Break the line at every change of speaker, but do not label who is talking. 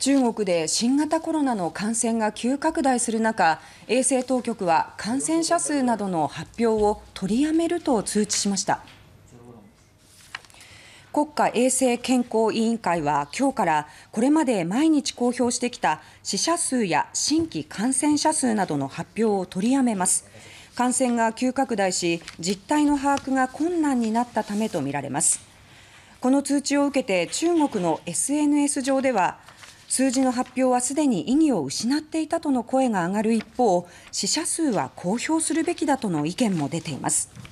中国で新型コロナの感染が急拡大する中衛生当局は感染者数などの発表を取りやめると通知しました国家衛生健康委員会は今日からこれまで毎日公表してきた死者数や新規感染者数などの発表を取りやめます感染が急拡大し実態の把握が困難になったためとみられますこの通知を受けて中国の SNS 上では数字の発表はすでに意義を失っていたとの声が上がる一方死者数は公表するべきだとの意見も出ています。